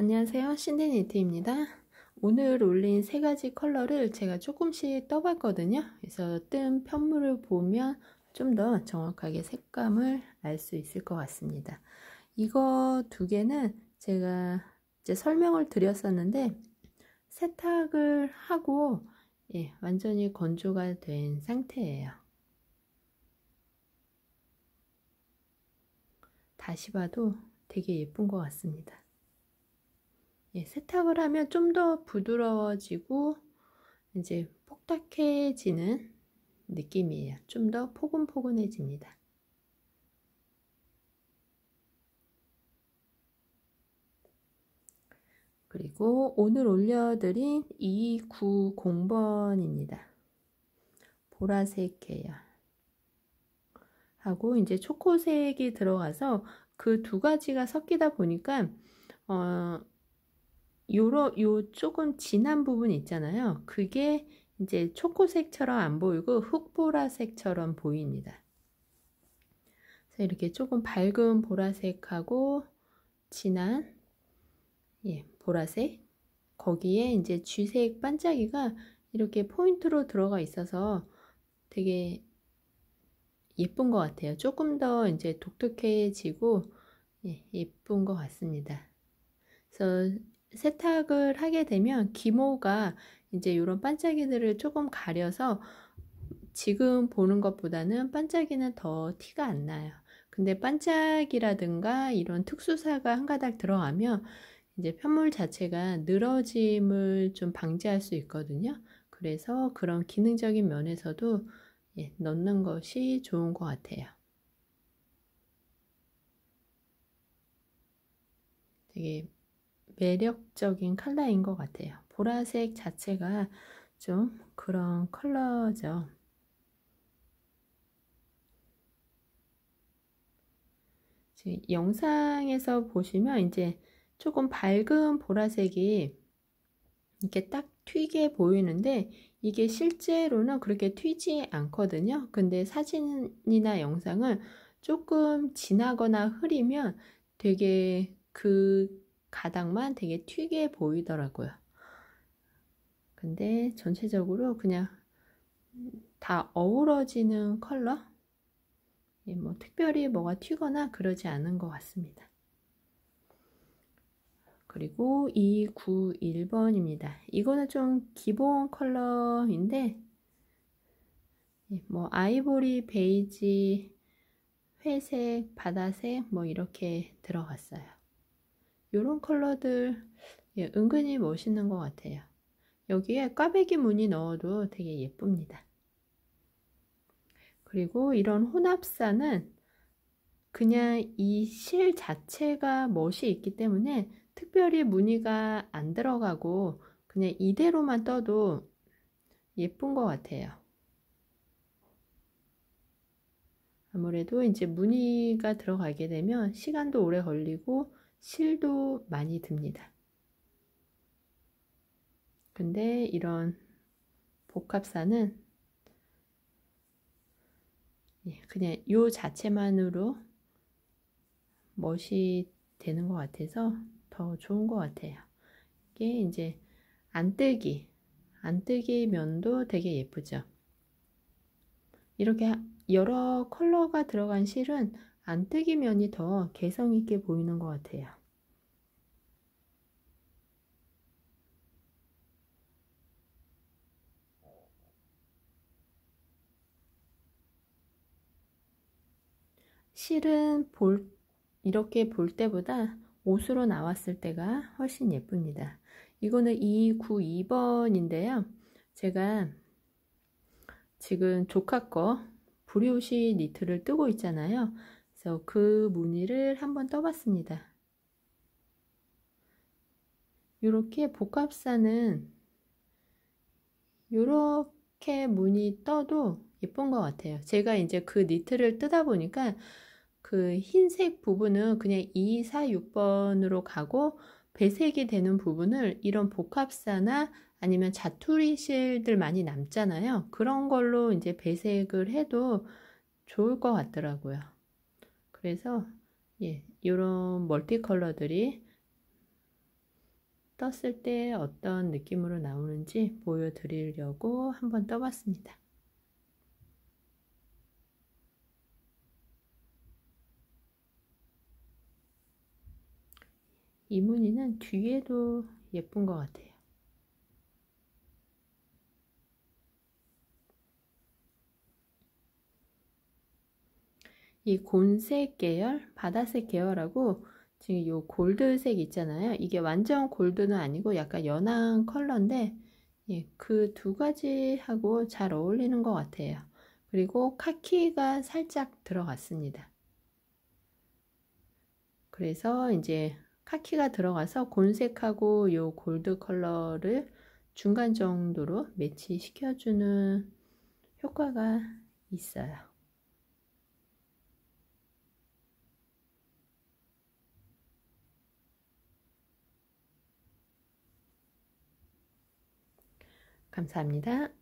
안녕하세요 신디니트입니다 오늘 올린 세 가지 컬러를 제가 조금씩 떠봤거든요 그래서 뜬 편물을 보면 좀 더 정확하게 색감을 알 수 있을 것 같습니다 이거 두 개는 제가 이제 설명을 드렸었는데 세탁을 하고 예, 완전히 건조가 된 상태예요 다시 봐도 되게 예쁜 것 같습니다 예, 세탁을 하면 좀 더 부드러워지고 이제 폭닥해지는 느낌이에요. 좀 더 포근포근해집니다. 그리고 오늘 올려드린 290번입니다. 보라색이에요. 하고 이제 초코색이 들어가서 그 두 가지가 섞이다 보니까 어, 요러 요 조금 진한 부분 있잖아요. 그게 이제 초코색처럼 안 보이고 흑보라색처럼 보입니다. 그래서 이렇게 조금 밝은 보라색하고 진한 예, 보라색 거기에 이제 쥐색 반짝이가 이렇게 포인트로 들어가 있어서 되게 예쁜 것 같아요. 조금 더 이제 독특해지고 예, 예쁜 것 같습니다. 그래서 세탁을 하게 되면 기모가 이제 이런 반짝이들을 조금 가려서 지금 보는 것보다는 반짝이는 더 티가 안 나요. 근데 반짝이라든가 이런 특수사가 한 가닥 들어가면 이제 편물 자체가 늘어짐을 좀 방지할 수 있거든요. 그래서 그런 기능적인 면에서도 예, 넣는 것이 좋은 것 같아요. 되게 매력적인 컬러인 것 같아요. 보라색 자체가 좀 그런 컬러죠. 지금 영상에서 보시면 이제 조금 밝은 보라색이 이렇게 딱 튀게 보이는데 이게 실제로는 그렇게 튀지 않거든요. 근데 사진이나 영상을 조금 지나거나 흐리면 되게 그 가닥만 되게 튀게 보이더라고요. 근데 전체적으로 그냥 다 어우러지는 컬러? 예, 뭐 특별히 뭐가 튀거나 그러지 않은 것 같습니다. 그리고 291번입니다. 이거는 좀 기본 컬러인데 예, 뭐 아이보리, 베이지, 회색, 바다색 뭐 이렇게 들어갔어요. 이런 컬러들 예, 은근히 멋있는 것 같아요. 여기에 꽈배기 무늬 넣어도 되게 예쁩니다. 그리고 이런 혼합사는 그냥 이 실 자체가 멋이 있기 때문에 특별히 무늬가 안 들어가고 그냥 이대로만 떠도 예쁜 것 같아요. 아무래도 이제 무늬가 들어가게 되면 시간도 오래 걸리고 실도 많이 듭니다. 근데 이런 복합사는 예, 그냥 요 자체만으로 멋이 되는 것 같아서 더 좋은 것 같아요. 이게 이제 안뜨기, 안뜨기 면도 되게 예쁘죠. 이렇게 여러 컬러가 들어간 실은 안뜨기 면이 더 개성 있게 보이는 것 같아요. 실은 볼, 이렇게 볼 때보다 옷으로 나왔을 때가 훨씬 예쁩니다. 이거는 292번인데요. 제가 지금 조카 거 브리오시 니트를 뜨고 있잖아요. 그래서 그 무늬를 한번 떠봤습니다. 이렇게 복합사는 이렇게 무늬 떠도 예쁜 것 같아요. 제가 이제 그 니트를 뜨다 보니까 그 흰색 부분은 그냥 2, 4, 6번으로 가고 배색이 되는 부분을 이런 복합사나 아니면 자투리 실들 많이 남잖아요. 그런 걸로 이제 배색을 해도 좋을 것 같더라고요. 그래서 예, 이런 멀티 컬러들이 떴을 때 어떤 느낌으로 나오는지 보여드리려고 한번 떠봤습니다. 이 무늬는 뒤에도 예쁜 것 같아요. 이 곤색 계열, 바다색 계열하고 지금 요 골드색 있잖아요. 이게 완전 골드는 아니고 약간 연한 컬러인데 예, 그두 가지하고 잘 어울리는 것 같아요. 그리고 카키가 살짝 들어갔습니다. 그래서 이제 카키가 들어가서 곤색하고 요 골드 컬러를 중간 정도로 매치시켜주는 효과가 있어요. 감사합니다.